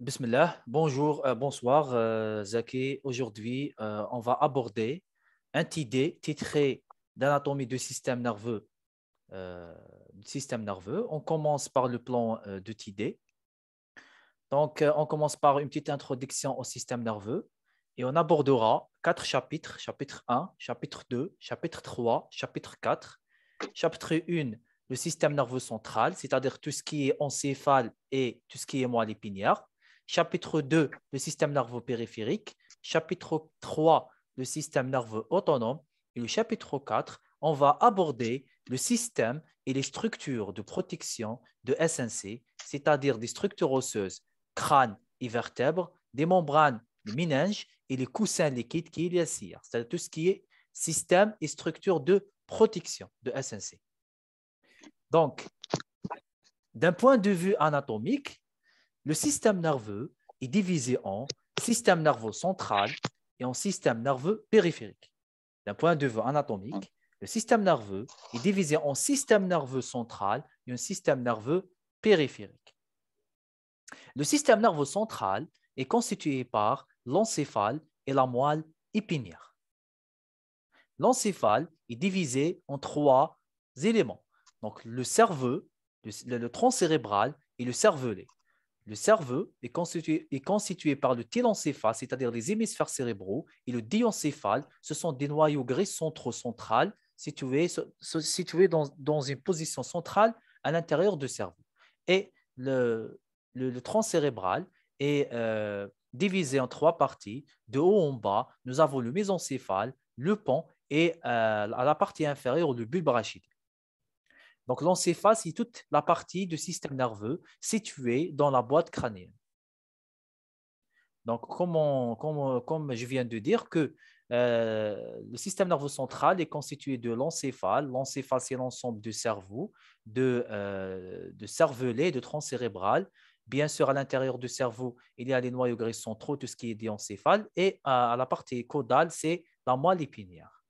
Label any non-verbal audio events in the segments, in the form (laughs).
Bismillah, bonjour, euh, bonsoir euh, Zaki. Aujourd'hui, euh, on va aborder un TD titré d'anatomie du système nerveux. système nerveux. On commence par le plan de TD. Donc, on commence par une petite introduction au système nerveux et on abordera quatre chapitres, chapitre 1, chapitre 2, chapitre 3, chapitre 4. Chapitre 1, le système nerveux central, c'est-à-dire tout ce qui est encéphale et tout ce qui est moelle épinière chapitre 2, le système nerveux périphérique, chapitre 3, le système nerveux autonome, et le chapitre 4, on va aborder le système et les structures de protection de SNC, c'est-à-dire des structures osseuses, crâne et vertèbres, des membranes, les méninges et les coussins liquides qui les assirent. c'est-à-dire tout ce qui est système et structure de protection de SNC. Donc, d'un point de vue anatomique, le système nerveux est divisé en système nerveux central et en système nerveux périphérique. D'un point de vue anatomique, le système nerveux est divisé en système nerveux central et un système nerveux périphérique. Le système nerveux central est constitué par l'encéphale et la moelle épinière. L'encéphale est divisé en trois éléments. Donc le cerveau, le, le tronc cérébral et le cervelet. Le cerveau est constitué, par le télencéphale, c'est-à-dire les hémisphères cérébraux, et le diencéphale, ce sont des noyaux gris centraux centrales situés, dans, une position centrale à l'intérieur du cerveau. Et le, le, tronc cérébral est euh, divisé en trois parties, de haut en bas. Nous avons le mésencéphale, le pont et euh, à la partie inférieure, le bulbe donc l'encéphale, c'est toute la partie du système nerveux située dans la boîte crânienne. Donc comme, je viens de dire que euh, le système nerveux central est constitué de l'encéphale. L'encéphale, c'est l'ensemble du cerveau, de, euh, de cervelet, de tronc cérébral. Bien sûr, à l'intérieur du cerveau, il y a les noyaux gris centraux, tout ce qui est des encéphale. Et euh, à, la partie caudale, c'est la moelle épinière.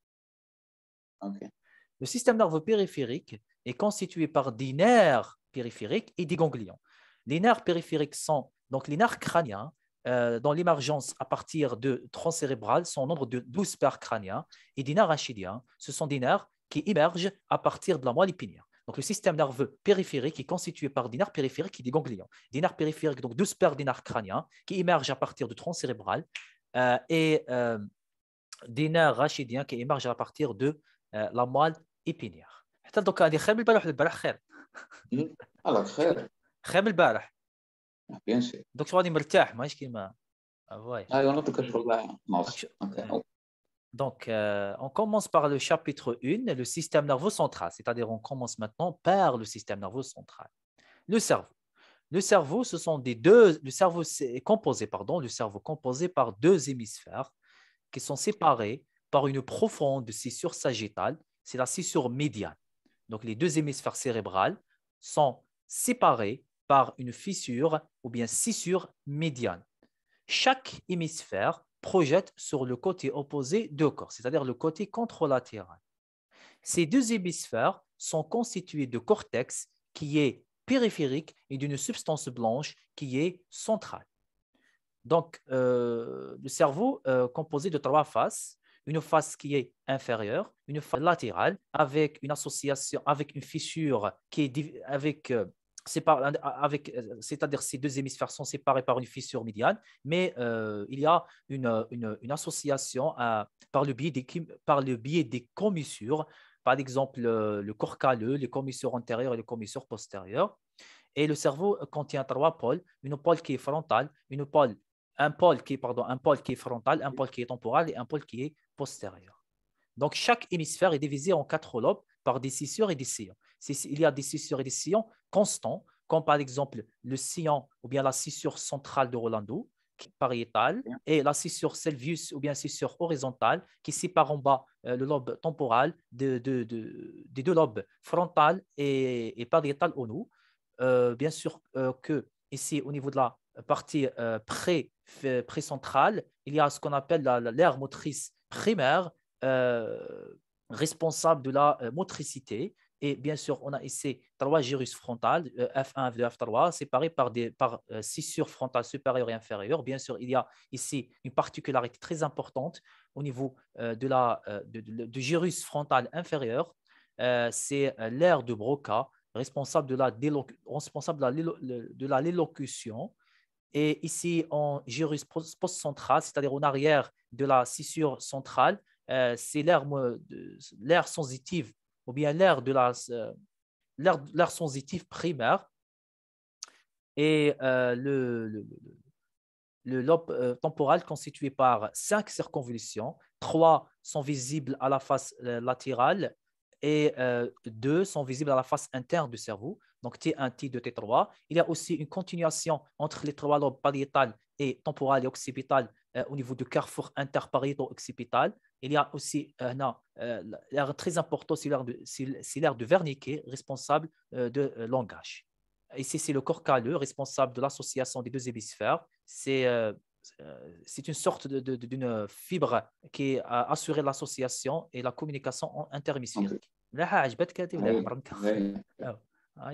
Le système nerveux périphérique, est constitué par des nerfs périphériques et des ganglions. Les nerfs périphériques sont donc les nerfs crâniens, euh, dont dans l'émergence à partir de tronc cérébral, sont au nombre de 12 paires crâniens, et des nerfs rachidiens, ce sont des nerfs qui émergent à partir de la moelle épinière. Donc, le système nerveux périphérique est constitué par des nerfs périphériques et des ganglions. Des nerfs périphériques, donc 12 paires des nerfs crâniens qui émergent à partir de tronc cérébral euh, et euh, des nerfs rachidiens qui émergent à partir de la moelle épinière. Donc, on commence par le chapitre 1, le système nerveux central, c'est-à-dire on commence maintenant par le système nerveux central. Le cerveau. Le cerveau, ce sont des deux, le cerveau est composé, pardon, le cerveau composé par deux hémisphères qui sont séparés par une profonde scissure sagittale, c'est la scissure médiane donc les deux hémisphères cérébrales, sont séparés par une fissure ou bien scissure médiane. Chaque hémisphère projette sur le côté opposé du corps, c'est-à-dire le côté contralatéral. Ces deux hémisphères sont constitués de cortex qui est périphérique et d'une substance blanche qui est centrale. Donc, euh, le cerveau est euh, composé de trois faces, une face qui est inférieure, une face latérale, avec une association, avec une fissure qui est avec. Euh, avec, euh, c'est-à-dire ces deux hémisphères sont séparés par une fissure médiane, mais euh, il y a une, une, association à, par, le biais des, par le biais des commissures, par exemple le corps caleux, les commissures antérieures et les commissures postérieures. Et le cerveau contient trois pôles, une pôle qui est frontale, une pôle un pôle qui est, pardon, un pôle qui est frontal, un pôle qui est temporal et un pôle qui est postérieur. Donc, chaque hémisphère est divisé en quatre lobes par des scissures et des sillons. Il y a des cissures et des sillons constants, comme par exemple le sillon ou bien la scissure centrale de Rolando, qui est pariétale, et la scissure Selvius ou bien scissure horizontale, qui sépare en bas euh, le lobe temporal de, des deux lobes frontal et, et pariétal au nous. Euh, bien sûr qu'ici, euh, que ici, au niveau de la partie pré précentrale, il y a ce qu'on appelle l'aire motrice primaire, euh, responsable de la euh, motricité. Et bien sûr, on a ici trois gyrus frontal F1, F2, F3, séparés par, des, par euh, scissures frontales supérieures et inférieures. Bien sûr, il y a ici une particularité très importante au niveau de la, de, du gyrus frontal inférieur. C'est l'aire de Broca, responsable de la, délo, responsable de la, de la lélocution et ici, en gyrus postcentral, cest c'est-à-dire en arrière de la scissure centrale, euh, c'est l'air sensitive ou bien l'air de la euh, l'air sensitif primaire et euh, le, lobe temporal constitué par cinq circonvolutions. Trois sont visibles à la face latérale et deux sont visibles à la face interne du cerveau donc T1, T2, T3. Il y a aussi une continuation entre les trois lobes pariétales et temporal et occipital euh, au niveau du carrefour interpariéto-occipital. Il y a aussi euh, euh, l'air très important, c'est l'air de, c'est de Wernicke, responsable de langage. Ici, c'est le corps caleux responsable de l'association des deux hémisphères. C'est c'est une sorte d'une fibre qui a assuré l'association et la communication interhémisphérique. Ah,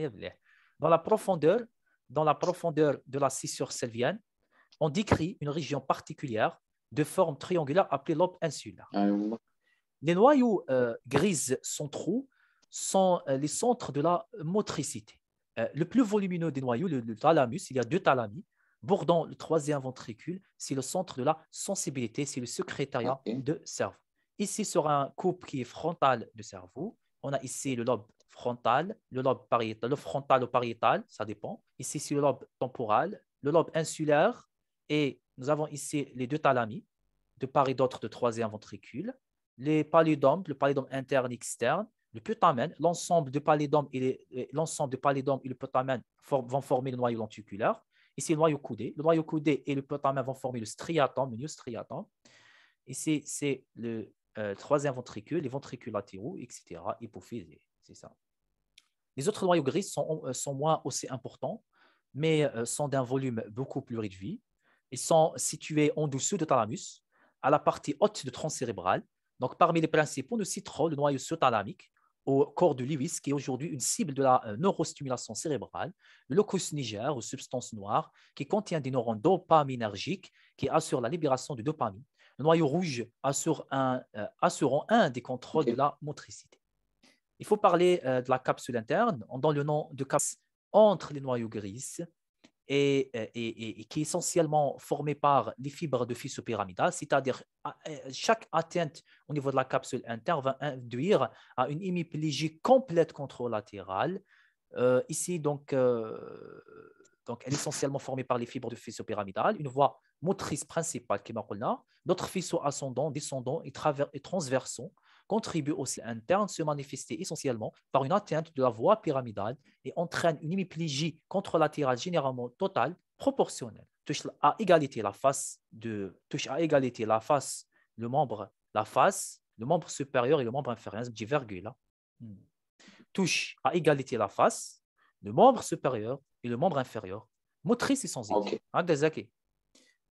dans la profondeur, dans la profondeur de la scissure selvienne, on décrit une région particulière de forme triangulaire appelée lobe insulaire. Ah, les noyaux euh, grises centraux sont euh, les centres de la motricité. Euh, le plus volumineux des noyaux, le, thalamus, il y a deux thalamus bordant le troisième ventricule, c'est le centre de la sensibilité, c'est le secrétariat de cerveau. Ici, sur un couple qui est frontal de cerveau, on a ici le lobe frontal, le lobe pariétal, le frontal ou pariétal, ça dépend. Ici, c'est le lobe temporal, le lobe insulaire, et nous avons ici les deux thalamis, de part et d'autre de troisième ventricule, les palédomes, le palédome interne et externe, le putamen, l'ensemble de palédome et l'ensemble de et le putamen vont former le noyau lenticulaire. Ici, le noyau coudé. Le noyau coudé et le putamen vont former le striatum, le striatum. Ici, c'est le euh, troisième ventricule, les ventricules latéraux, etc., hypophyse, c'est ça. Les autres noyaux gris sont, euh, moins aussi importants, mais euh, sont d'un volume beaucoup plus réduit. Ils sont situés en dessous du thalamus, à la partie haute du tronc cérébral. Donc, parmi les principaux, nous citerons le noyau sous au corps de Lewis, qui est aujourd'hui une cible de la euh, neurostimulation cérébrale, le locus niger, ou substance noire, qui contient des neurones dopaminergiques qui assurent la libération de dopamine. Le noyau rouge assure un, assurant un des contrôles de la motricité. Il faut parler euh, de la capsule interne, on donne le nom de capsule entre les noyaux gris euh, et, qui est essentiellement formée par les fibres de fissure pyramidal, c'est-à-dire ah, euh, chaque atteinte au niveau de la capsule interne va induire à une hémiplégie complète contralatérale. ici, donc, elle est essentiellement formée par les fibres de faisceau pyramidal, une voie motrice principale qui est D'autres faisceaux ascendants, descendants et, et transversaux contribue aussi à interne se manifester essentiellement par une atteinte de la voie pyramidale et entraîne une hémiplégie contralatérale généralement totale proportionnelle. Touche à égalité la face de touche à égalité la face, le membre, la face, le membre supérieur et le membre inférieur, dit virgule. Hein. Hmm. Touche à égalité la face, le membre supérieur et le membre inférieur, motrice et sensible. Hein, e.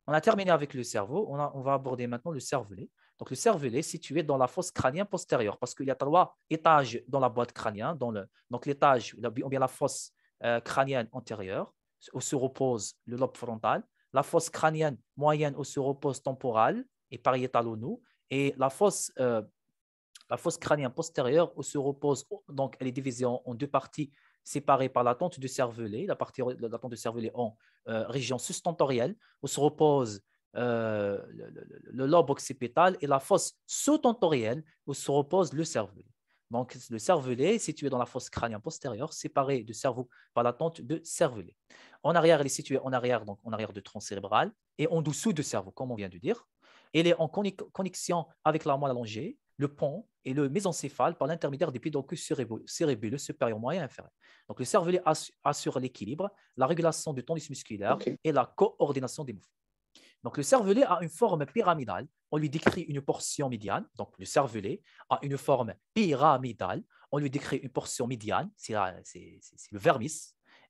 On a terminé avec le cerveau, on, on va aborder maintenant le cervelet. Donc le cervelet est situé dans la fosse crânienne postérieure parce qu'il y a trois étages dans la boîte crânienne. donc l'étage, ou bien la fosse euh, crânienne antérieure où se repose le lobe frontal, la fosse crânienne moyenne où se repose temporale et pariétale au nous, et la fosse, euh, la fosse crânienne postérieure où se repose, oh, donc elle est divisée en, deux parties séparées par la tente du cervelet, la partie la tente du cervelet en euh, région sustentorielle, où se repose euh, le, lobe occipital et la fosse sous-tentorienne où se repose le cervelet. Donc, le cervelet est situé dans la fosse crânienne postérieure, séparé du cerveau par la tente de cervelet. En arrière, elle est située en arrière, donc en arrière du tronc cérébral et en dessous du cerveau, comme on vient de dire. Il est en connexion avec la moelle allongée, le pont et le mésencéphale par l'intermédiaire des pédoncules cérébuleux supérieur, moyen et inférieur. Donc, le cervelet assure l'équilibre, la régulation du tonus musculaire et la coordination des mouvements. Donc, le cervelet a une forme pyramidale. On lui décrit une portion médiane. Donc, le cervelet a une forme pyramidale. On lui décrit une portion médiane, c'est le vermis,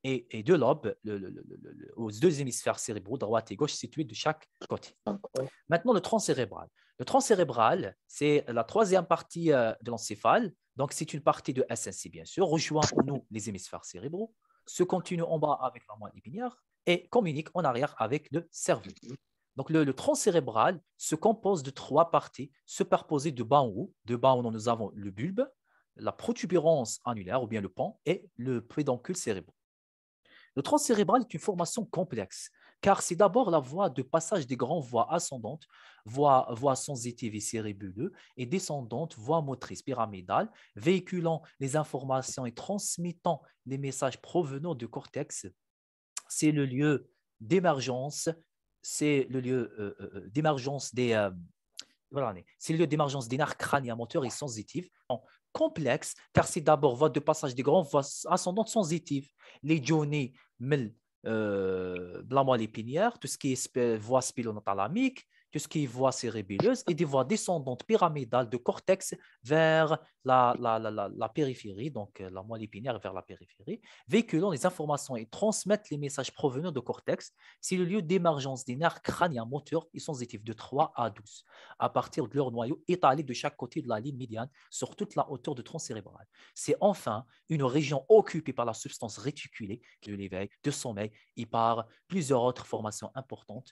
et, deux lobes aux deux hémisphères cérébraux, droite et gauche, situés de chaque côté. Maintenant, le tronc cérébral. Le tronc cérébral, c'est la troisième partie euh, de l'encéphale. Donc, c'est une partie de SNC, bien sûr, rejoint nous les hémisphères cérébraux, se continue en bas avec la moelle épinière et communique en arrière avec le cerveau. Donc, le, tronc cérébral se compose de trois parties superposées de bas en haut. De bas en haut, nous avons le bulbe, la protubérance annulaire ou bien le pan et le pédoncule cérébral. Le tronc cérébral est une formation complexe car c'est d'abord la voie de passage des grandes voies ascendantes, voies, voies sensitives et cérébuleuses, et descendantes, voies motrices pyramidales, véhiculant les informations et transmettant les messages provenant du cortex. C'est le lieu d'émergence euh, euh, euh, c'est le lieu d'émergence des. c'est le lieu d'émergence des nerfs crâniens moteurs et sensitifs. complexe, car c'est d'abord voie de passage des grands voies ascendantes sensitives. Les journées, euh, la moelle épinière, tout ce qui est voie spilonathalamique, ce qui voit cérébelleuse et des voies descendantes pyramidales de cortex vers la, périphérie, donc euh, la moelle épinière vers la périphérie, véhiculant les informations et transmettent les messages provenant de cortex. C'est le lieu d'émergence des nerfs crâniens moteurs et sensitifs de 3 à 12, à partir de leur noyau étalé de chaque côté de la ligne médiane sur toute la hauteur du tronc cérébral. C'est enfin une région occupée par la substance réticulée de l'éveil, de sommeil et par plusieurs autres formations importantes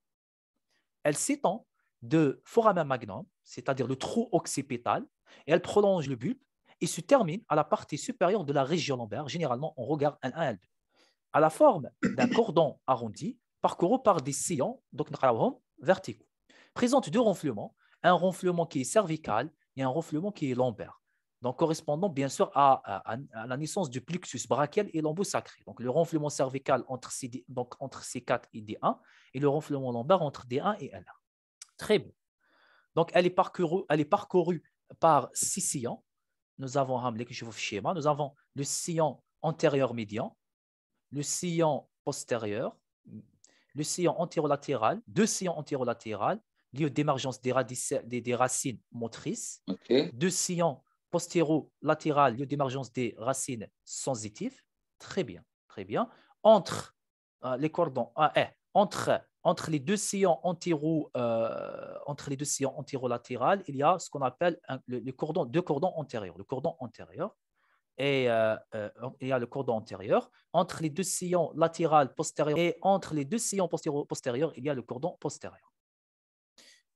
elle s'étend de foramen magnum, c'est-à-dire le trou occipital, et elle prolonge le bulbe et se termine à la partie supérieure de la région lombaire, généralement en regard L1, 2 à la forme d'un (coughs) cordon arrondi parcouru par des sillons, donc verticaux. Présente deux ronflements, un ronflement qui est cervical et un ronflement qui est lombaire correspondant bien sûr à, la naissance du plexus brachial et l'embout sacré. Donc le renflement cervical entre, entre C4 et D1 et le renflement lombaire entre D1 et L1. Très bon. Donc elle est parcourue, elle est parcourue par six sillons. Nous avons schéma. Nous avons le sillon antérieur médian, le sillon postérieur, le sillon antérolatéral, deux sillons antérolatéral, lieu d'émergence des, des, racines motrices, deux sillons postéro-latéral, lieu d'émergence des racines sensitives. Très bien, très bien. Entre euh, les cordons, ah, eh, entre, les deux sillons antéro, euh, entre les deux sillons antérolatérales, il y a ce qu'on appelle le, cordon, deux cordons antérieurs, le cordon antérieur et euh, il y a le cordon antérieur. Entre les deux sillons latéral postérieur et entre les deux sillons postéro, postérieurs, il y a le cordon postérieur.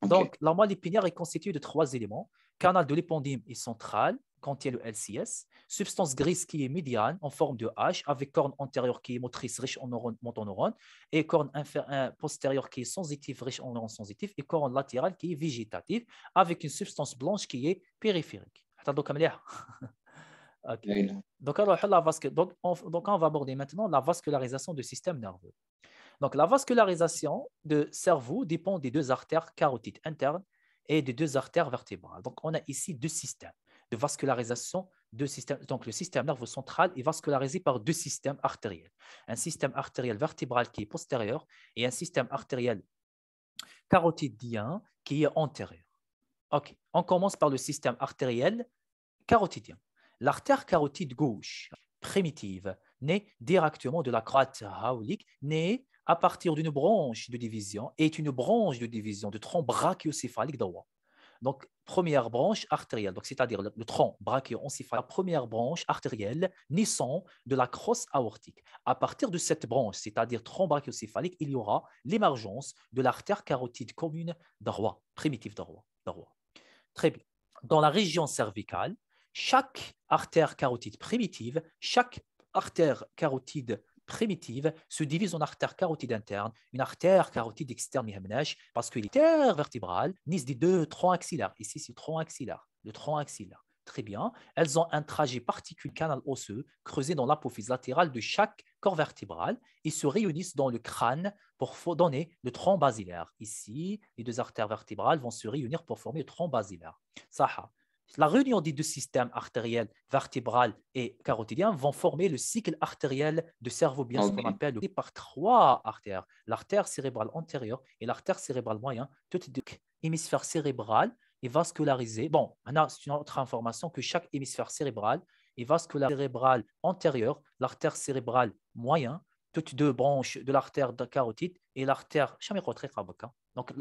Donc, la moelle épinière est constituée de trois éléments Canal de l'épandime est central, contient le LCS. Substance grise qui est médiane en forme de H avec corne antérieure qui est motrice riche en neurones, motoneurones et corne euh, postérieure qui est sensitive, riche en neurones sensitifs et corne latérale qui est végétative avec une substance blanche qui est périphérique. (laughs) Donc, on, donc, on va aborder maintenant la vascularisation du système nerveux. Donc, la vascularisation du cerveau dépend des deux artères carotides internes et des deux artères vertébrales. Donc, on a ici deux systèmes de vascularisation, deux systèmes. Donc, le système nerveux central est vascularisé par deux systèmes artériels. Un système artériel vertébral qui est postérieur et un système artériel carotidien qui est antérieur. OK, on commence par le système artériel carotidien. L'artère carotide gauche primitive naît directement de la croate raulique née à partir d'une branche de division est une branche de division du tronc brachiocéphalique droit. Donc, première branche artérielle, c'est-à-dire le, tronc brachiocéphalique, première branche artérielle naissant de la crosse aortique. À partir de cette branche, c'est-à-dire tronc brachiocéphalique, il y aura l'émergence de l'artère carotide commune droit, primitive droit, Très bien. Dans la région cervicale, chaque artère carotide primitive, chaque artère carotide primitive se divisent en artères carotide interne, une artère carotide externe, parce que terres vertébrales nissent des deux troncs axillaires. Ici, c'est tronc axillaire, le tronc axillaire. Très bien. Elles ont un trajet particulier canal osseux creusé dans l'apophyse latérale de chaque corps vertébral et se réunissent dans le crâne pour donner le tronc basilaire. Ici, les deux artères vertébrales vont se réunir pour former le tronc basilaire. Saha. La réunion des deux systèmes artériels, vertébral et carotidien, vont former le cycle artériel du cerveau, bien ah ce qu'on appelle par trois artères l'artère cérébrale antérieure et l'artère cérébrale moyenne, toutes deux hémisphères cérébrales, et vascularisées. Bon, c'est une autre information que chaque hémisphère cérébral et l'artère cérébrale antérieure, l'artère cérébrale moyenne, toutes deux branches de l'artère carotide et l'artère donc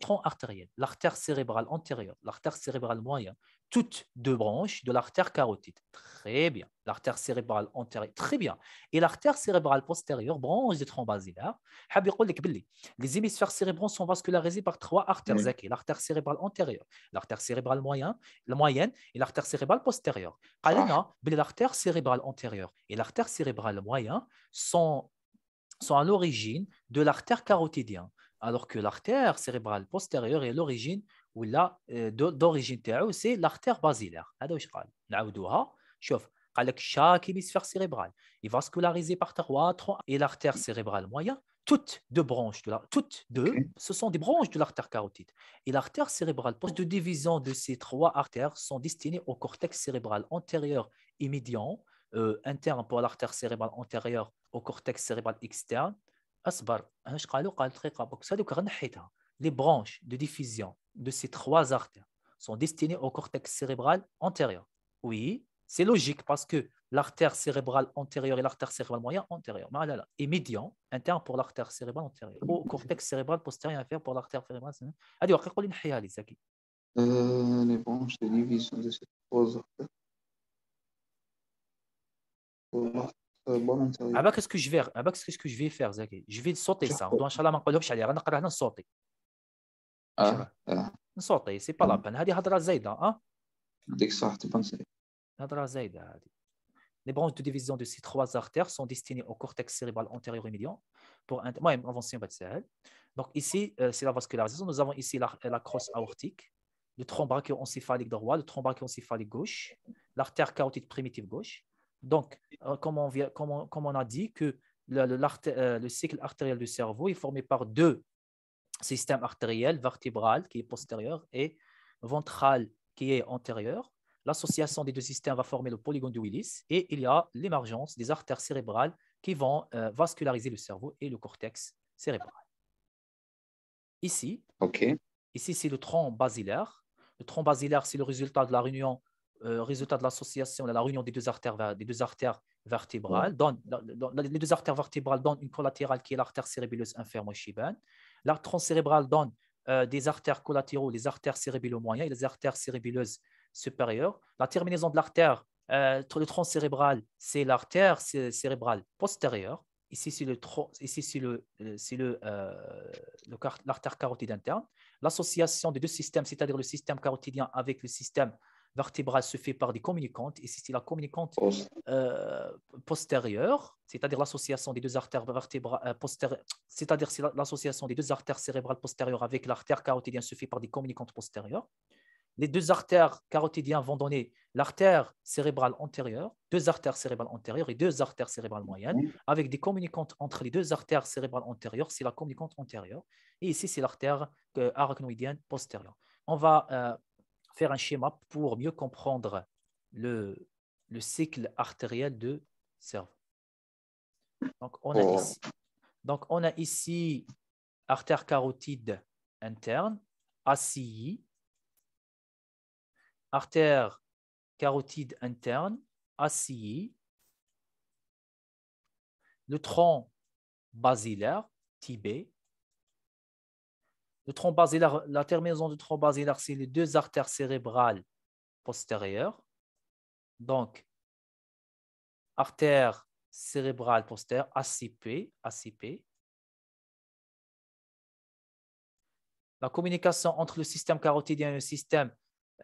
tronc artérielle, l'artère cérébrale antérieure, l'artère cérébrale moyenne, toutes deux branches de l'artère carotide. Très bien. L'artère cérébrale antérieure, très bien. Et l'artère cérébrale postérieure, branche des troncs Les hémisphères cérébraux sont vascularisés par trois artères. Oui. L'artère cérébrale antérieure, l'artère cérébrale moyenne, la moyenne et l'artère cérébrale postérieure. Ah. L'artère cérébrale antérieure et l'artère cérébrale moyenne sont, sont à l'origine de l'artère carotidienne alors que l'artère cérébrale postérieure est l'origine d'origine دوريجين c'est l'artère basilaire C'est هذا واش قال chaque hémisphère cérébral est vascularisé par trois et l'artère cérébrale moyenne toutes deux branches de toutes deux, ce sont des branches de l'artère carotide. Et l'artère cérébrale, poste de division de ces trois artères sont destinées au cortex cérébral antérieur et médian, euh, interne pour l'artère cérébrale antérieure au cortex cérébral externe. C'est ce C'est les branches de diffusion de ces trois artères sont destinées au cortex cérébral antérieur. Oui, c'est logique parce que l'artère cérébrale antérieure et l'artère cérébrale moyenne antérieure, et médian, interne pour l'artère cérébrale antérieure, au cortex cérébral postérieur inférieur pour l'artère cérébrale. euh, les branches de de ces trois Qu'est-ce que je vais faire, Zaki Je vais sauter ça. On doit, sauter c'est pas سي Les branches de division de ces trois artères sont destinées au cortex cérébral antérieur immédiat pour un de Donc ici, euh, c'est la vascularisation. Nous avons ici la, la crosse aortique, le tronc brachioencéphalique droit, le tronc brachioencéphalique gauche, l'artère carotide primitive gauche. Donc, euh, comme, on comme, on, a dit que le, le, euh, cycle artériel du cerveau est formé par deux système artériel vertébral qui est postérieur et ventral qui est antérieur. L'association des deux systèmes va former le polygone de Willis et il y a l'émergence des artères cérébrales qui vont euh, vasculariser le cerveau et le cortex cérébral. Ici, ici c'est le tronc basilaire. Le tronc basilaire, c'est le résultat de la réunion, euh, résultat de l'association, la réunion des deux artères, des deux artères vertébrales. Dans, les deux artères vertébrales donnent une collatérale qui est l'artère cérébelleuse inférieure chibane, L'artère transcérébrale donne euh, des artères collatéraux, les artères cérébulo moyennes et les artères cérébelleuses supérieures. La terminaison de l'artère, euh, le tronc cérébral, c'est l'artère cérébrale postérieure. Ici, c'est le ici, c'est le, euh, euh, l'artère carotide interne. L'association des deux systèmes, c'est-à-dire le système carotidien avec le système vertébrale se fait par des communicantes et c'est la communicante euh, postérieure, c'est-à-dire l'association des deux artères vertébrales euh, postérieures, c'est-à-dire l'association des deux artères cérébrales postérieures avec l'artère carotidienne se fait par des communicantes postérieures. Les deux artères carotidiennes vont donner l'artère cérébrale antérieure, deux artères cérébrales antérieures et deux artères cérébrales moyennes, mhm. avec des communicantes entre les deux artères cérébrales antérieures, c'est la communicante antérieure, et ici c'est l'artère euh, arachnoïdienne postérieure on va faire un schéma pour mieux comprendre le, cycle artériel de cerveau. Donc on, a oh. ici, donc, artère carotide interne, ACI, artère carotide interne, ACI, le tronc basilaire, TB la terminaison du tronc la c'est les deux artères cérébrales postérieures. Donc, artère cérébrale postérieure, ACP, ACP. La communication entre le système carotidien et le système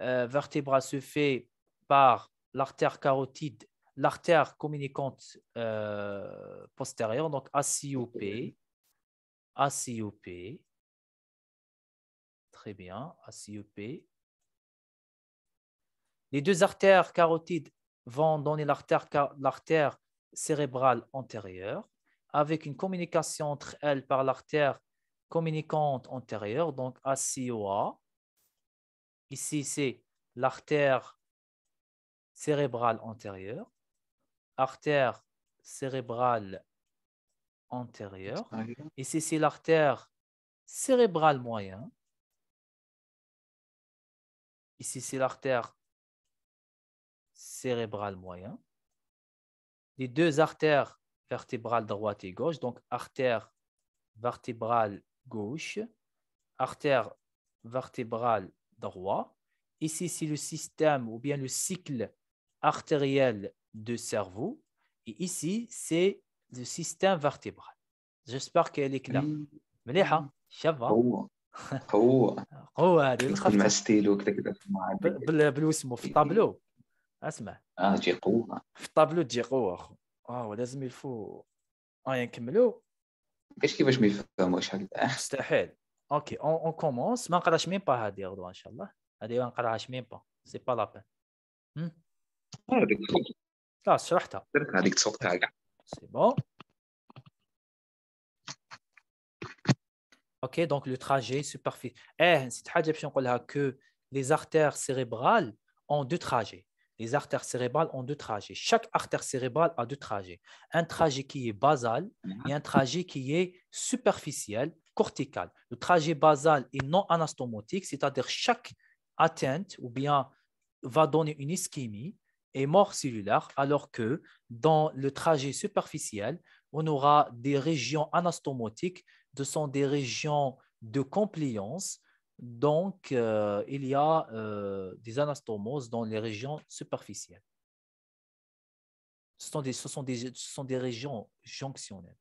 euh, vertébral se fait par l'artère carotide, l'artère communicante euh, postérieure, donc ACOP. ACOP très bien, e Les deux artères carotides vont donner l'artère cérébrale antérieure avec une communication entre elles par l'artère communicante antérieure, donc ACOA. Ici, c'est l'artère cérébrale antérieure, artère cérébrale antérieure. Ici, c'est l'artère cérébrale moyenne, Ici, c'est l'artère cérébrale moyenne. Les deux artères vertébrales droite et gauche, donc artère vertébrale gauche, artère vertébrale droite. Ici, c'est le système ou bien le cycle artériel du cerveau. Et ici, c'est le système vertébral. J'espère qu'elle est claire. ça قوه قوه هذه تدخل مع ستيلو كذا كذا بالوسمو في إيه. الطابلو اسمع اه تجي قوه في الطابلو تجي قوه اخو اه لازم يلفو اه نكملو كاش كيفاش ما يفهموش هكذا (laughs) مستحيل اوكي اون اون كومونس ما نقراش ميم با هادي غدوه ان شاء الله هادي ما نقراهاش ميم با سي با لا بان هذيك لا شرحتها درت هذيك تسوقتها كاع سي بون OK, donc le trajet superficiel. Eh, c'est que les artères cérébrales ont deux trajets. Les artères cérébrales ont deux trajets. Chaque artère cérébrale a deux trajets. Un trajet qui est basal mhm. et un trajet qui est superficiel, cortical. Le trajet basal est non anastomotique, c'est-à-dire chaque atteinte ou bien va donner une ischémie et mort cellulaire, alors que dans le trajet superficiel, on aura des régions anastomotiques ce sont des régions de compliance. Donc, euh, il y a euh, des anastomoses dans les régions superficielles. Ce sont des, régions jonctionnelles.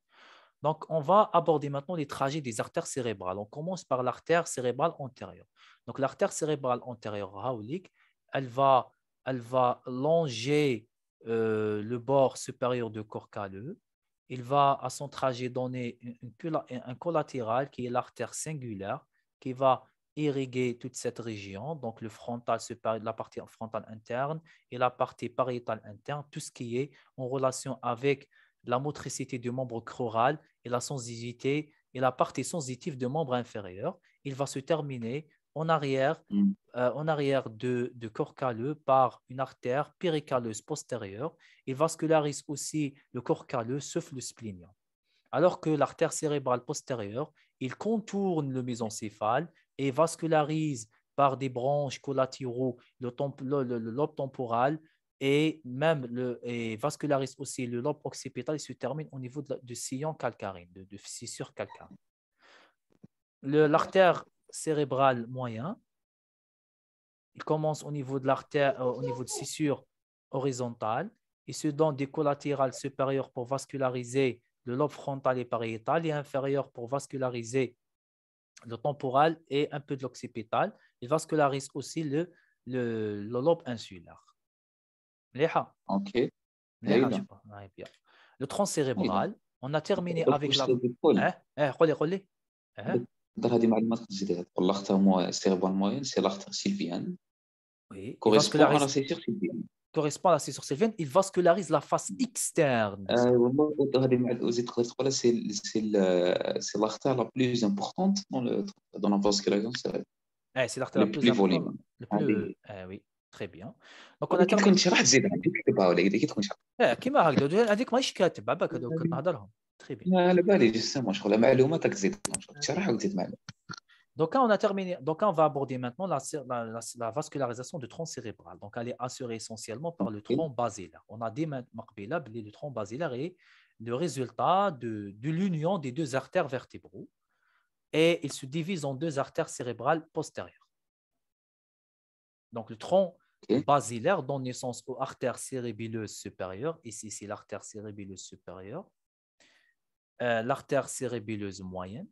Donc, on va aborder maintenant les trajets des artères cérébrales. On commence par l'artère cérébrale antérieure. Donc, l'artère cérébrale antérieure raoulique, elle va, longer euh, le bord supérieur du corps calleux il va à son trajet donner un collatéral qui est l'artère singulaire qui va irriguer toute cette région, donc le frontal, la partie frontale interne et la partie pariétale interne, tout ce qui est en relation avec la motricité du membre crural et la sensibilité et la partie sensitive du membre inférieur. Il va se terminer en arrière, mm. euh, en arrière de, de, corps caleux par une artère péricaleuse postérieure. Il vascularise aussi le corps caleux sauf le splenium Alors que l'artère cérébrale postérieure, il contourne le mésencéphale et vascularise par des branches collatéraux le, lobe temporal et même le, et vascularise aussi le lobe occipital et se termine au niveau du sillon calcarine, de, de fissure calcarine. L'artère cérébral moyen. Il commence au niveau de l'artère, euh, au niveau de cissure horizontale. Il se donne des collatérales supérieures pour vasculariser le lobe frontal et pariétal et inférieur pour vasculariser le temporal et un peu de l'occipital. Il vascularise aussi le, le, lobe insulaire. Ok. Le tronc cérébral. On a terminé avec la... L'artère cérébrale moyenne, c'est l'artère sylvienne, موين c'est Oui. Correspond à la césure sylvienne. Correspond à la césure sylvienne. Il vascularise la face mm. externe. C'est l'artère la plus importante dans, le, la vascularisation. c'est eh, l'artère la plus, importante. Le plus, volume. Eh oui. Très bien. Donc, on a terminé. Donc, on va aborder maintenant la, la, la, vascularisation du tronc cérébral. Donc, elle est assurée essentiellement par le tronc basilaire. On a dit que le tronc basilaire est le résultat de, de l'union des deux artères vertébraux et il se divise en deux artères cérébrales postérieures. Donc, le tronc basilaire donne naissance aux artères cérébelleuses supérieures. Ici, c'est l'artère cérébelleuse supérieure, euh, l'artère cérébelleuse moyenne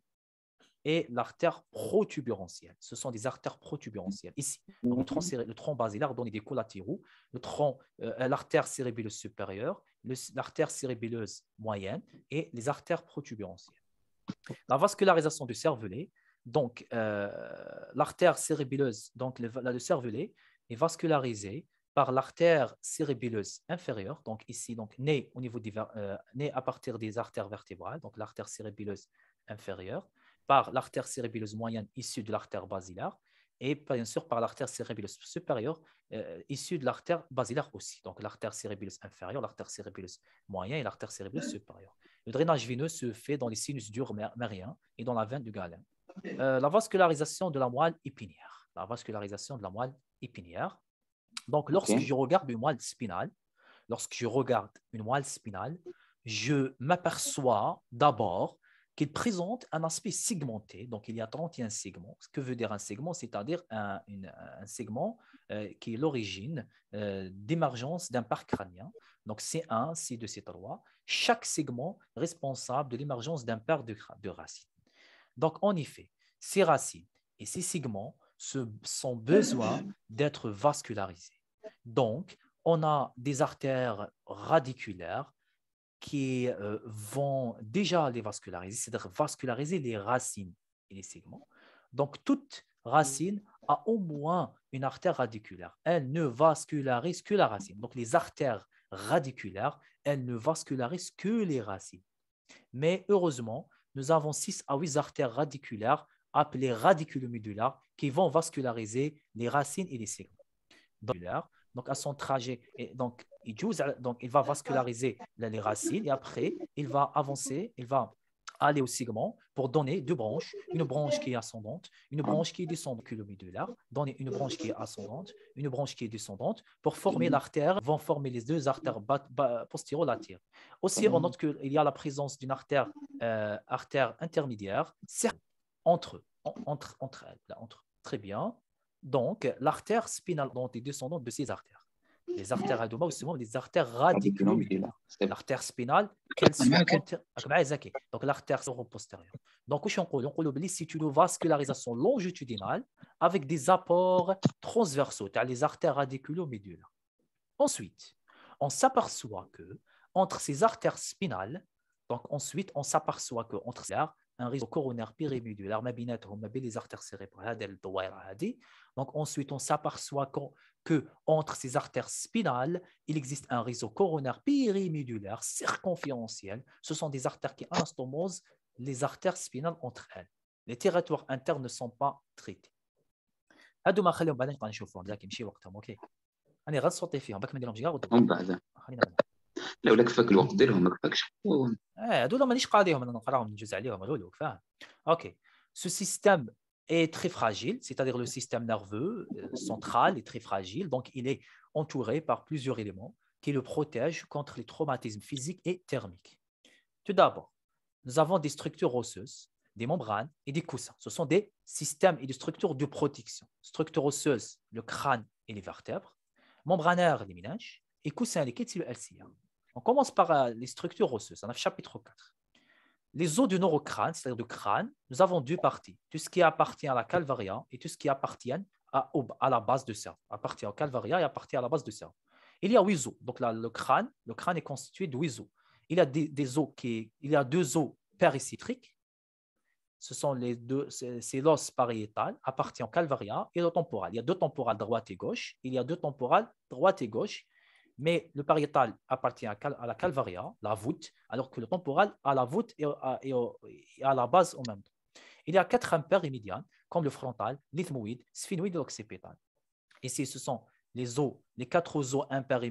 et l'artère protubérancielle. Ce sont des artères protubérantielles. Ici, le tronc, mhm. le tronc basilaire donne des collatéraux, le euh, euh, l'artère cérébelleuse supérieure, l'artère cérébelleuse moyenne et les artères protubérantielles. La vascularisation du cervelet, donc l'artère cérébelleuse, donc le, le cervelet, est vascularisé par l'artère cérébelleuse inférieure, donc ici, donc née, au niveau euh, à partir des artères vertébrales, donc l'artère cérébelleuse inférieure, par l'artère cérébelleuse moyenne issue de l'artère basilaire, et bien sûr par l'artère cérébelleuse supérieure euh, issue de l'artère basilaire aussi, donc l'artère cérébelleuse inférieure, l'artère cérébelleuse moyenne et l'artère cérébelleuse supérieure. Le drainage veineux se fait dans les sinus durs mériens et dans la veine du galen. Euh, la vascularisation de la moelle épinière la vascularisation de la moelle épinière. Donc, lorsque je regarde une moelle spinale, lorsque je regarde une moelle spinale, je m'aperçois d'abord qu'il présente un aspect segmenté. Donc, il y a 31 segments. Ce que veut dire un segment, c'est-à-dire un, segment euh, qui est l'origine euh, d'émergence d'un parc crânien. Donc, c'est 1 C2, C3. Chaque segment responsable de l'émergence d'un paire de racines. Donc, en effet, ces racines et ces segments ce, sont besoin d'être vascularisés. Donc, on a des artères radiculaires qui euh, vont déjà les vasculariser, c'est-à-dire vasculariser les racines et les segments. Donc, toute racine a au moins une artère radiculaire. Elle ne vascularise que la racine. Donc, les artères radiculaires, elles ne vascularisent que les racines. Mais heureusement, nous avons 6 à 8 artères radiculaires appelés radiculomédulaires qui vont vasculariser les racines et les segments. Donc, à son trajet, et donc, il, donc, il va vasculariser les racines et après, il va avancer, il va aller au segment pour donner deux branches, une branche qui est ascendante, une branche qui est descendante, donner une branche qui est ascendante, une branche qui est descendante, pour former l'artère, vont former les deux artères latérales. Aussi, on mhm. note qu'il y a la présence d'une artère, euh, artère intermédiaire, certes, entre entre, entre elles. très bien. Donc, l'artère spinale, donc est descendante de ces artères. Les artères adouma des artères radiculaires. L'artère spinale, ah, ah, bah, donc l'artère postérieure. Donc, on dit c'est une vascularisation longitudinale avec des apports transversaux, les artères radiculomédulaires. Ensuite, on s'aperçoit que entre ces artères spinales, donc ensuite, on s'aperçoit que entre ces artères, un réseau coronaire pire les artères cérébrales, donc ensuite on s'aperçoit que, entre ces artères spinales, il existe un réseau coronaire périmédulaire circonférentiel. Ce sont des artères qui anastomosent les artères spinales entre elles. Les territoires internes ne sont pas traités. Ce système est très fragile, c'est-à-dire le système nerveux euh, central est très fragile, donc il est entouré par plusieurs éléments qui le protègent contre les traumatismes physiques et thermiques. Tout d'abord, nous avons des structures osseuses, des membranes et des coussins. Ce sont des systèmes et des structures de protection. Structures osseuses, le crâne et les vertèbres, membranaires, les ménages. et coussins, les LCA. On commence par euh, les structures osseuses, On en chapitre 4. Les os du neurocrâne, c'est-à-dire du crâne, nous avons deux parties, tout ce qui appartient à la calvaria et tout ce qui appartient à, la base du cerveau, appartient au calvaria et appartient à la base du cerveau. Il y a huit os, donc le crâne, le crâne est constitué de huit os. Il y a des, qui, il y a deux os péricitriques, ce sont les deux, c'est l'os pariétal appartient au calvaria et au temporal. Il y a deux temporales droite et gauche, il y a deux temporales droite et gauche mais le pariétal appartient à, la calvaria, la voûte, alors que le temporal à la voûte et, à, la base au même temps. Il y a quatre rampeurs comme le frontal, l'ithmoïde, sphénoïde et l'occipital. Ici, ce sont les os, les quatre os impairs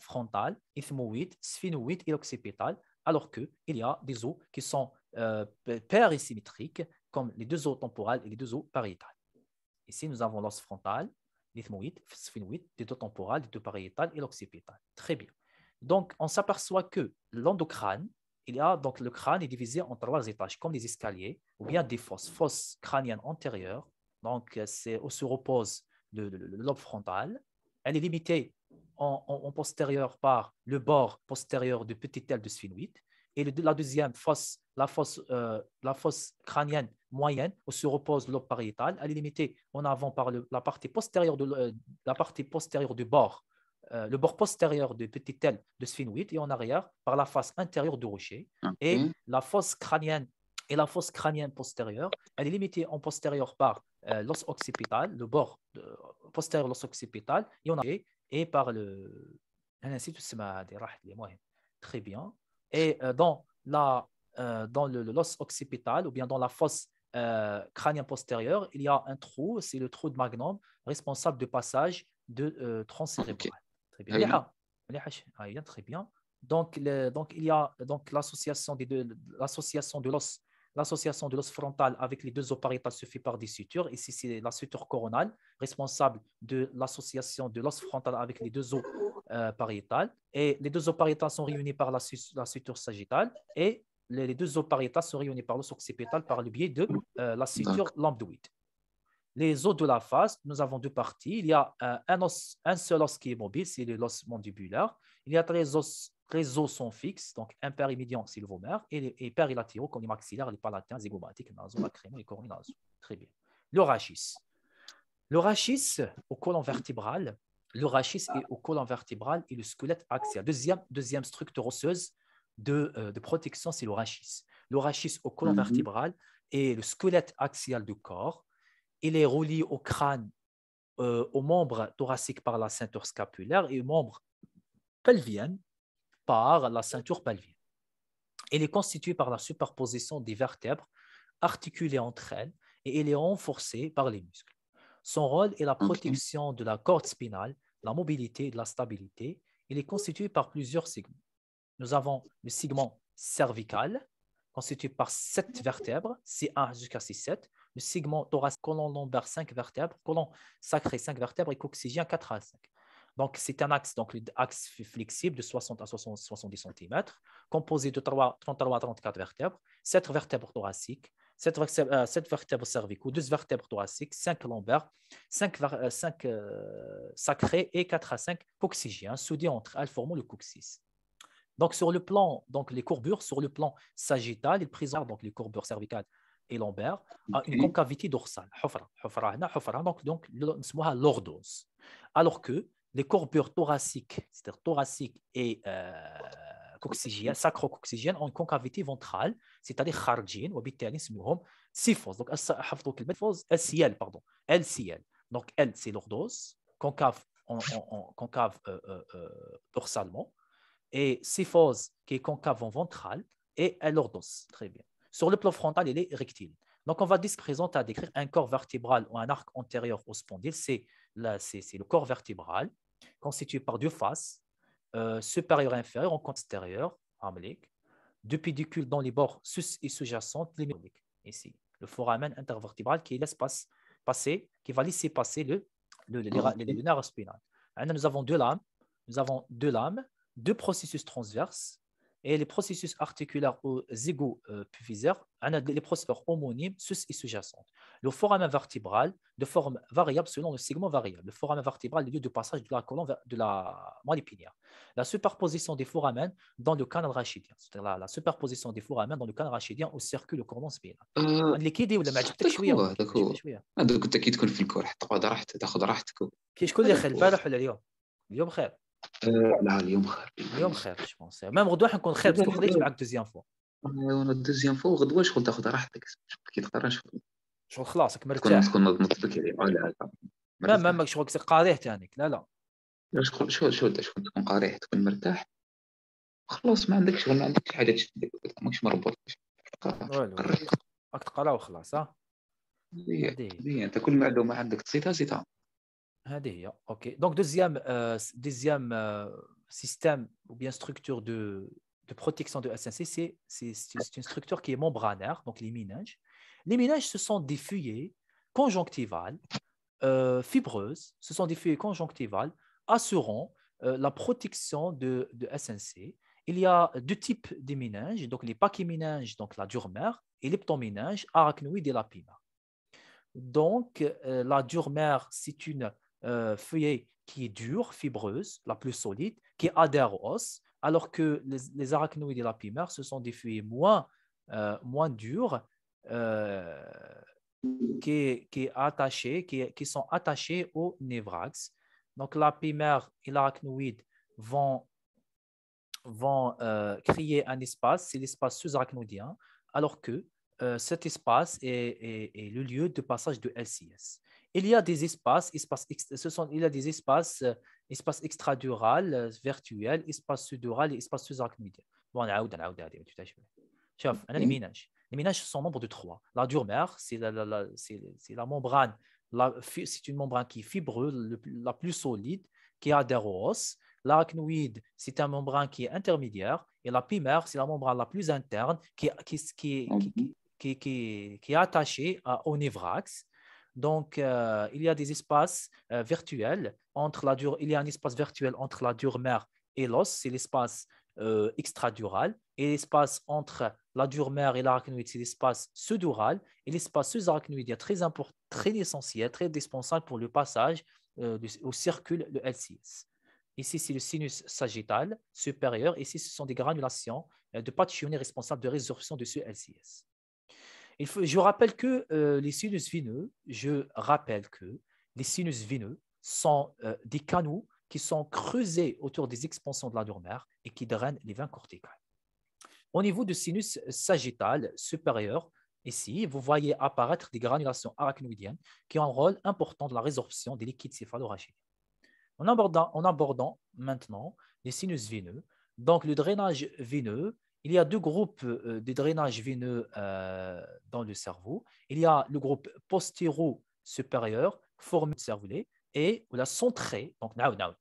frontal, ithmoïde, sphénoïde et occipital, alors qu'il y a des os qui sont euh, comme les deux os temporales et les deux os pariétales. Ici, nous avons l'os frontal, l'ithmoïde, le sphénoïde, les deux temporales, les deux pariétales et l'occipital. Très bien. Donc, on s'aperçoit que l'endocrâne, il y a donc le crâne est divisé en trois étages, comme des escaliers ou bien des fosses, fosses crâniennes antérieures. Donc, c'est où se repose le, lobe frontal. Elle est limitée en, en, postérieur par le bord postérieur du petit aile de sphénoïde. Et la deuxième fosse, la fosse, euh, la fosse crânienne moyenne où se repose l'aube pariétale. Elle est limitée en avant par la, partie postérieure de, euh, la partie postérieure du bord, euh, le bord postérieur du petit aile de sphénoïde et en arrière par la face intérieure du rocher. Et la fosse crânienne et la fosse crânienne postérieure, elle est limitée en postérieur par euh, l'os occipital, le bord postérieur de l'os occipital, et en arrière et par le très bien. Et dans la dans l'os occipital ou bien dans la fosse euh, crânien postérieur, il y a un trou, c'est le trou de Magnum, responsable du passage de euh, transcérébral. Ah, très ah, ah, bien. très bien. Donc, donc il y a donc l'association des l'association de l'os, l'association de l'os frontal avec les deux opariétales se fait par des sutures. Ici, c'est la suture coronale, responsable de l'association de l'os frontal avec les deux os euh, Et les deux os sont réunis par la suture sagittale. Et les deux os pariétales sont réunis par l'os occipital par le biais de euh, la suture lambdoïde. Les os de la face, nous avons deux parties. Il y a euh, un, os, un seul os qui est mobile, c'est l'os mandibulaire. Il y a trois os, trois os sont fixes, donc un périmédian, c'est le vomère, et, les, et périlatéraux, comme les maxillaires, les palatins, zygomatiques, les nasos, les Très bien. Le rachis. Le rachis, au colon vertébral, le rachis est au colon vertébral et le squelette axial. Deuxième, deuxième structure osseuse euh, de, protection, c'est l'orachis. L'orachis au colon mhm. vertébral et le squelette axial du corps. Il est relié au crâne, euh, aux membres thoraciques par la ceinture scapulaire et aux membres pelviennes par la ceinture pelvienne. Il est constitué par la superposition des vertèbres articulées entre elles et il est renforcé par les muscles. Son rôle est la protection de la corde spinale, la mobilité et la stabilité. Il est constitué par plusieurs segments nous avons le segment cervical, constitué par sept vertèbres, C1 jusqu'à C7, le segment thoracique, colon lombaire, 5 vertèbres, colon sacré, 5 vertèbres et coccygien, 4 à 5. Donc, c'est un axe, donc l'axe flexible de 60 à 70 cm, composé de 33 à 34 vertèbres, 7 vertèbres thoraciques, 7 euh, vertèbres, cervicaux, deux vertèbres thoraciques, 5 lombaires, 5, euh, euh, sacrés et 4 à 5 coccygiens, hein. soudés entre elles formant le coccyx. Donc, sur le plan, donc les courbures, sur le plan sagittal, il présente donc les courbures cervicales et lombaires à une concavité dorsale. Donc, donc l'ordose. Alors que les courbures thoraciques, c'est-à-dire thoraciques et euh, coccygien, sacro coccygiennes ont une concavité ventrale, c'est-à-dire kharjin, ou bitani, hum, syphos. Donc, LCL, pardon, LCL. Donc, L, c'est l'ordose, concave, concave euh, euh, euh, dorsalement et syphose qui est concave en ventral et lordos. Très bien. Sur le plan frontal, il est rectile. Donc, on va dire présenter à décrire un corps vertébral ou un arc antérieur au spondyle. C'est le corps vertébral constitué par deux faces, euh, supérieure et inférieure, en compte extérieur, deux pédicules dans les bords sus et sous-jacentes, ici. Le foramen intervertébral qui laisse l'espace passer, qui va laisser passer le, le, spinal. nous avons deux lames, nous avons deux lames deux processus transverses et les processus articulaires aux égaux a les processus homonymes, sus et sous-jacentes. Le foramen vertébral, de forme variable selon le segment variable. Le foramen vertébral, le lieu de passage de la colonne de la moelle épinière. La superposition des foramen dans le canal rachidien. C'est-à-dire la, superposition des foramen dans le canal rachidien au cercle le cordon spinal. آه، لا اليوم خير اليوم خير جو بونس ميم غدوه حنكون خير باسكو خديت معاك دوزيام فوا دوزيام فوا غدوا شغل تاخذ راحتك كي تقرا شغل شغل خلاص مرتاح تكون نضبط لك عليه على ما ما ما شغل قاريه تانيك لا لا شغل شغل شغل شغل تكون قاريه تكون مرتاح خلاص ما عندكش ما عندكش حاجه تشدك ماكش مربوط راك تقرا وخلاص ها هي انت كل معلومه عندك تزيدها زيدها D'ailleurs, OK. Donc, deuxième euh, deuxième euh, système ou bien structure de, de protection de SNC, c'est, une structure qui est membranaire, donc les méninges. Les méninges, ce sont des feuillets conjonctivales, euh, fibreuses, ce sont des feuillets conjonctivales assurant la protection de, de, SNC. Il y a deux types de méninges, donc les pachyméninges, donc la dure-mère et les l'heptoméninge, arachnoïde et la pima. Donc, la la mère c'est une euh, feuillet qui est dur, fibreuse, la plus solide, qui adhère aux os, alors que les, arachnoïdes et la pimaire, ce sont des feuillets moins, euh, moins durs, euh, qui, qui, qui, sont attachés au névrax. Donc, la pimaire et l'arachnoïde vont, vont créer un espace, c'est l'espace sous-arachnoïdien, alors que cet espace est, est, le lieu de passage de LCS il y a des espaces, espaces ce sont, il y a des espaces, euh, espaces extradural, euh, virtuel, espace sudural et espaces sous-arachnoïdien. Bon, on a les mm-hmm. ménages. Les ménages sont membres de trois. La durmère, c'est la, la, membrane, c'est une membrane qui est fibreuse, la plus solide, qui adhère des os. L'arachnoïde, c'est une membrane qui est intermédiaire. Et la primaire, c'est la membrane la plus interne qui, mm-hmm. qui, qui, qui est attachée à, au névrax. Donc, euh, il y a des espaces euh, virtuels entre la dure, il y a un espace virtuel entre la dure mère et l'os, c'est l'espace euh, extradural, et l'espace entre la dure mère et l'arachnoïde, c'est l'espace sudural, et l'espace sous-arachnoïde est très important, très essentiel, très indispensable pour le passage au circule, de LCS. Ici, c'est le sinus sagittal supérieur. Ici, ce sont des granulations de pâte responsables de résorption de ce LCS je rappelle que euh, les sinus vineux, je rappelle que les sinus veineux sont euh, des canaux qui sont creusés autour des expansions de la mère et qui drainent les vins corticales. Au niveau du sinus sagittal supérieur, ici, vous voyez apparaître des granulations arachnoïdiennes qui ont un rôle important dans la résorption des liquides céphalorachidiens. En abordant, maintenant les sinus vineux, donc le drainage vineux il y a deux groupes de drainage veineux dans le cerveau. Il y a le groupe postéro-supérieur, formé cervulé, et la centrée, donc,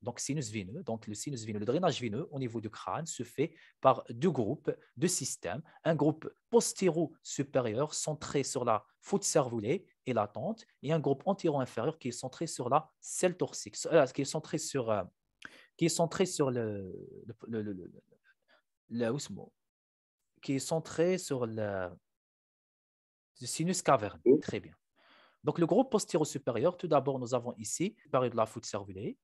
donc sinus veineux, donc le sinus veineux, le drainage veineux au niveau du crâne se fait par deux groupes, deux systèmes, un groupe postéro-supérieur centré sur la faute cervelée et la tente, et un groupe antéro-inférieur qui est centré sur la selle torsique, qui est centré sur, qui est centré sur le, le, qui est centré sur le, sinus caverne. Très bien. Donc, le groupe postéro-supérieur, tout d'abord, nous avons ici le de la faute cervulée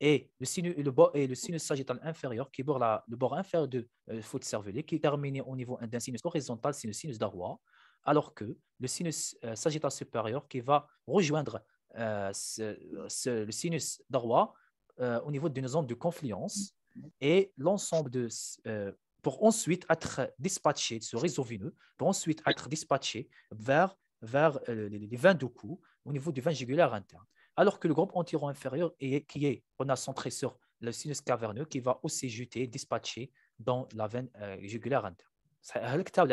et le sinus, le et le sinus sagittal inférieur qui borde la, le bord inférieur de la euh, qui est terminé au niveau d'un sinus horizontal, c'est le sinus d'Arwa, alors que le sinus euh, sagittal supérieur qui va rejoindre euh, le sinus d'Arwa euh, au niveau d'une zone de confluence mm. et l'ensemble de pour ensuite être dispatché ce réseau veineux, pour ensuite être dispatché vers, vers euh, les veines du cou au niveau du vin jugulaire interne. Alors que le groupe antérieur inférieur, est, qui est, on a centré sur le sinus caverneux, qui va aussi jeter, dispatcher dans la veine euh, jugulaire interne. هل لا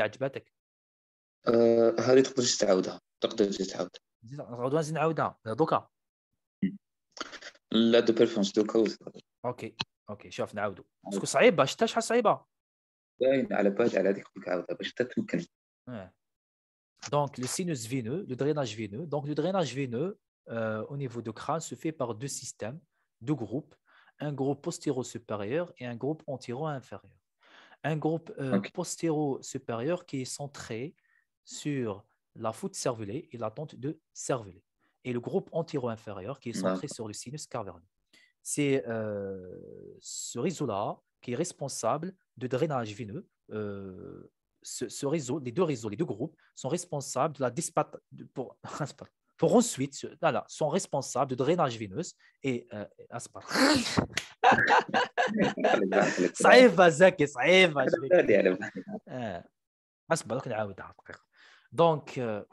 اوكي اوكي شوف صعيبه شحال صعيبه donc, le sinus veineux, le drainage veineux. Donc, le drainage veineux euh, au niveau du crâne se fait par deux systèmes, deux groupes, un groupe postéro-supérieur et un groupe antéro-inférieur. Un groupe euh, postéro-supérieur qui est centré sur la faute cervelée et la tente de cervelée. Et le groupe antéro-inférieur qui est centré sur le sinus caverneux. C'est euh, ce réseau-là responsable de drainage veineux. Euh, ce, réseau, les deux réseaux, les deux groupes sont responsables de la dispat... Pour, (laughs) ah, pour ensuite, voilà, ah sont responsables de drainage veineux et euh, ah, aspar. (laughs) Euh, donc je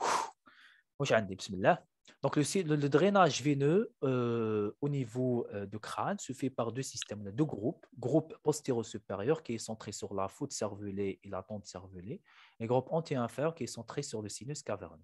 وش عندي بسم الله donc, le, drainage veineux euh, au niveau euh, du crâne se fait par deux systèmes. deux groupes, groupe postéro-supérieur qui est centré sur la faute cervelée et la tente cervelée, et groupe anti-inférieur qui est centré sur le sinus caverneux.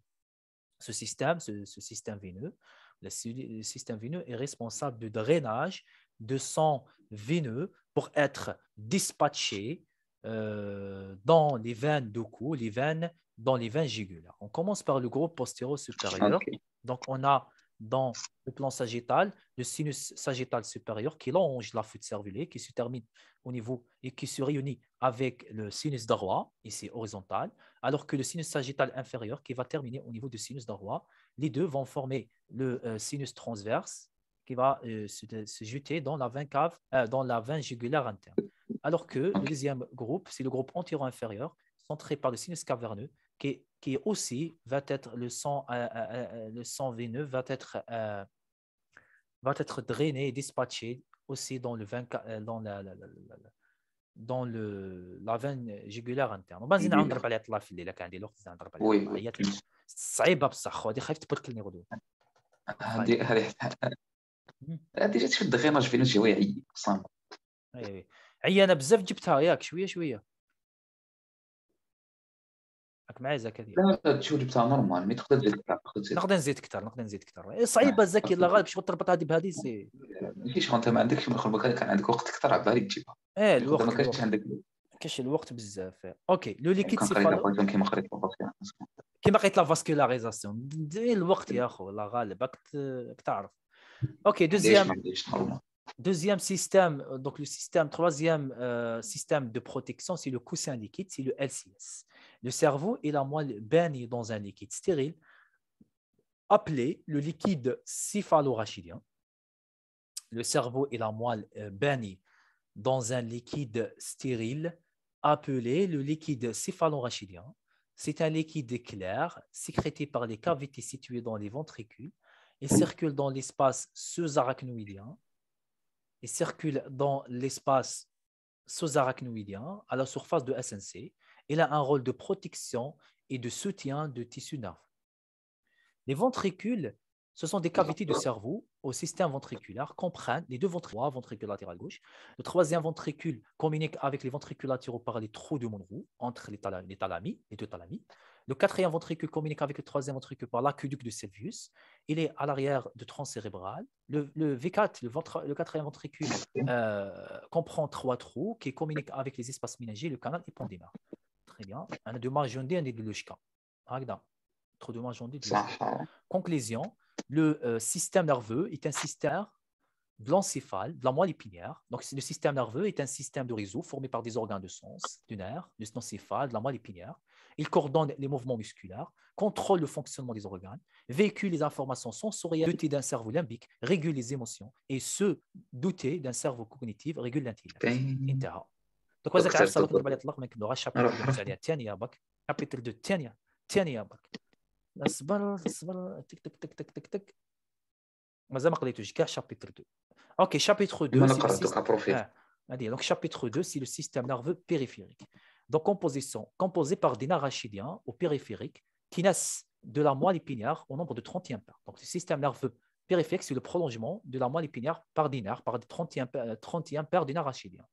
Ce système, ce, système veineux, le système veineux est responsable du drainage de sang veineux pour être dispatché euh, dans les veines du cou, les veines dans les vins jugulaires. On commence par le groupe postéro-supérieur. Donc, on a dans le plan sagittal, le sinus sagittal supérieur qui longe la flûte cervulée, qui se termine au niveau et qui se réunit avec le sinus droit, ici horizontal, alors que le sinus sagittal inférieur qui va terminer au niveau du sinus droit. Les deux vont former le euh, sinus transverse qui va euh, se, jeter dans la vins cave, euh, dans la jugulaire interne. Alors que le deuxième groupe, c'est le groupe antéro-inférieur centré par le sinus caverneux, qui, qui aussi va être le sang, euh, euh, euh, le sang veineux va être, euh, va être drainé et dispatché aussi dans le vein, euh, dans la, la, la, la dans le, la veine jugulaire interne وبعدين نضرب عليها الطلاف اللي كان عندي الوقت نضرب عليها هي صعيبه بصح وهذه خايف تبركلني غدوه هذه هذه هذه جات في الدغيناج فين جوي عي صام عيانه بزاف جبتها ياك شويه شويه معايا زكريا لا هادشي اللي نورمال مي تقدر تزيد اكثر نقدر نزيد اكثر نقدر نزيد اكثر إيه، صعيبه زكي لا غالب شغل تربط هذه بهذه سي ماشي شغل انت ما عندكش مخربك كان عندك وقت اكثر على بالك تجيبها ايه الوقت ما كانش عندك كاش الوقت بزاف اوكي لو ليكيد سي كيما قريت كيما قريت لا فاسكولاريزاسيون الوقت يا خو لا غالب راك تعرف اوكي دوزيام Deuxième دونك لو le ثلاثيام سيستم دو بروتيكسيون سي لو كوسان ليكيد سي لو ال سي اس Le cerveau et la moelle baignée dans un liquide stérile appelé le liquide céphalorachidien. Le cerveau et la moelle euh, baignée dans un liquide stérile appelé le liquide céphalorachidien. C'est un liquide clair sécrété par les cavités situées dans les ventricules. Il circule dans l'espace sous-arachnoïdien. Il circule dans l'espace sous-arachnoïdien à la surface de SNC il a un rôle de protection et de soutien de tissu nerveux. Les ventricules, ce sont des cavités du cerveau au système ventriculaire, comprennent les deux ventricules, le ventricule latéral gauche. Le troisième ventricule communique avec les ventricules latéraux par les trous de Monroe, entre les, et les deux thalamies. Le quatrième ventricule communique avec le troisième ventricule par l'aqueduc de Sylvius. Il est à l'arrière de tronc cérébral. Le, V4, le, quatrième ventricule, euh, comprend trois trous qui communiquent avec les espaces ménagers, le canal et épandémaire. On bien انا دو ما de est un système de l'encéphale, de la moelle épinière. Donc, le système nerveux est un système de réseau formé par des organes de sens, du nerf, de l'encéphale, de la moelle épinière. Il coordonne les mouvements musculaires, contrôle le fonctionnement des organes, véhicule les informations sensorielles, doté d'un cerveau limbique, régule les émotions et ceux dotés d'un cerveau cognitif régule l'intellect. Donc, chapitre 2, c'est dire que je vais vous dire que je chapitre vous Chapitre que qui naissent de la moelle je au nombre de que je Donc, vous dire que périphérique, c'est le prolongement de la moelle épinière par nerfs, par 31, 31 pardinaires rachidiens.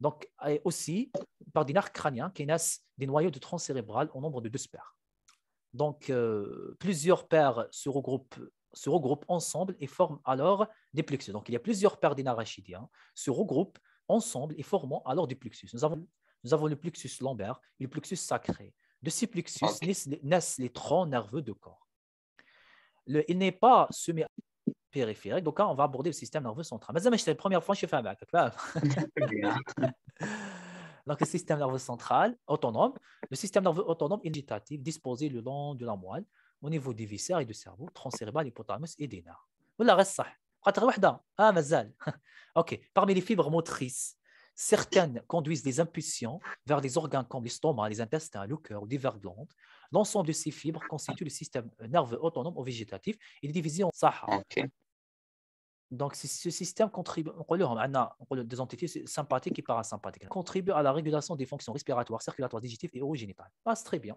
Donc, et aussi par nerfs crâniens qui naissent des noyaux de tronc cérébral au nombre de deux paires. Donc, euh, plusieurs paires se regroupent, se regroupent ensemble et forment alors des plexus. Donc, il y a plusieurs paires d'énards rachidiens se regroupent ensemble et formant alors des plexus. Nous avons, nous avons le plexus lombaire et le plexus sacré. De ces plexus naissent, les troncs nerveux de corps. Le, il n'est pas semé périphérique. Donc là, on va aborder le système nerveux central. Mais c'est la première fois que je fais un bac. (laughs) Donc, le système nerveux central autonome, le système nerveux autonome végétatif disposé le long de la moelle au niveau des viscères et du cerveau, transcérébral, hypothalamus et des nerfs. Voilà, reste ça. Ah, mazal. (laughs) OK. Parmi les fibres motrices, certaines conduisent des impulsions vers des organes comme l'estomac, les intestins, le cœur ou divers glandes. L'ensemble de ces fibres constitue le système nerveux autonome ou végétatif. Il est divisé en Sahara. Donc, ce système contribue, on des entités sympathiques et parasympathiques, contribue à la régulation des fonctions respiratoires, circulatoires, digestives et urogénitales. Passe très bien.